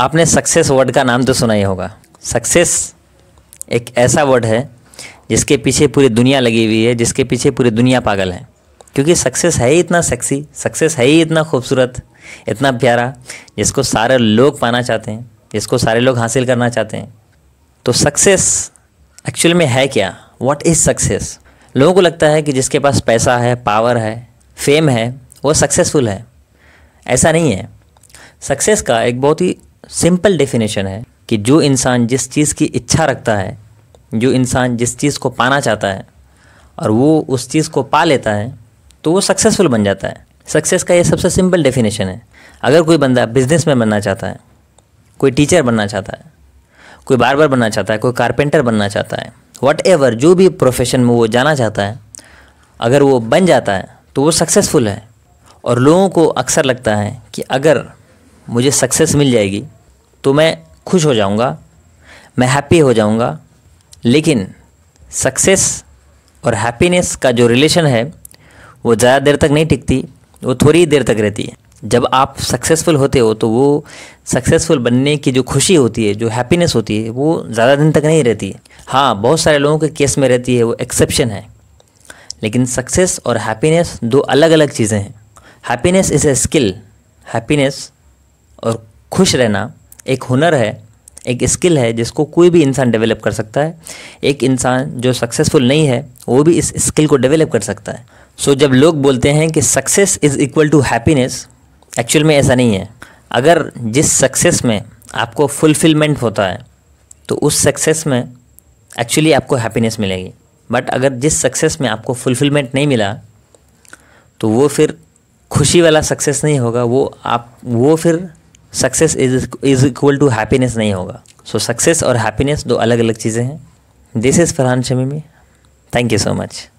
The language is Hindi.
आपने सक्सेस वर्ड का नाम तो सुना ही होगा सक्सेस एक ऐसा वर्ड है जिसके पीछे पूरी दुनिया लगी हुई है जिसके पीछे पूरी दुनिया पागल है क्योंकि सक्सेस है ही इतना सेक्सी सक्सेस है ही इतना खूबसूरत इतना प्यारा जिसको सारे लोग पाना चाहते हैं जिसको सारे लोग हासिल करना चाहते हैं तो सक्सेस एक्चुअल में है क्या वॉट इज़ सक्सेस लोगों को लगता है कि जिसके पास पैसा है पावर है फेम है वो सक्सेसफुल है ऐसा नहीं है सक्सेस का एक बहुत ही सिंपल डेफिनेशन है कि जो इंसान जिस चीज़ की इच्छा रखता है जो इंसान जिस चीज़ को पाना चाहता है और वो उस चीज़ को पा लेता है तो वो सक्सेसफुल बन जाता है सक्सेस का ये सबसे सिंपल डेफिनेशन है अगर कोई बंदा बिजनेस में बनना चाहता है कोई टीचर बनना चाहता है कोई बार्बर बनना चाहता है कोई कारपेंटर बनना चाहता है वट एवर जो भी प्रोफेशन में वो जाना चाहता है अगर वो बन जाता है तो वो सक्सेसफुल है और लोगों को अक्सर लगता है कि अगर मुझे सक्सेस मिल जाएगी तो मैं खुश हो जाऊंगा मैं हैप्पी हो जाऊंगा लेकिन सक्सेस और हैप्पीनेस का जो रिलेशन है वो ज़्यादा देर तक नहीं टिकती वो थोड़ी देर तक रहती है जब आप सक्सेसफुल होते हो तो वो सक्सेसफुल बनने की जो खुशी होती है जो हैप्पीनेस होती है वो ज़्यादा दिन तक नहीं रहती है हाँ बहुत सारे लोगों के केस में रहती है वो एक्सेप्शन है लेकिन सक्सेस और हैप्पीनेस दो अलग अलग चीज़ें हैं happiness is a skill happiness और खुश रहना एक हुनर है एक स्किल है जिसको कोई भी इंसान डेवलप कर सकता है एक इंसान जो सक्सेसफुल नहीं है वो भी इस स्किल को डेवलप कर सकता है सो so, जब लोग बोलते हैं कि success is equal to happiness actual में ऐसा नहीं है अगर जिस सक्सेस में आपको फुलफिलमेंट होता है तो उस सक्सेस में एक्चुअली आपको हैप्पीनेस मिलेगी बट अगर जिस सक्सेस में आपको फुलफिलमेंट नहीं मिला तो वो फिर खुशी वाला सक्सेस नहीं होगा वो आप वो फिर success is is equal to happiness नहीं होगा सो सक्सेस और हैप्पीनेस दो अलग अलग चीज़ें हैं this is Farhan Shamimi thank you so much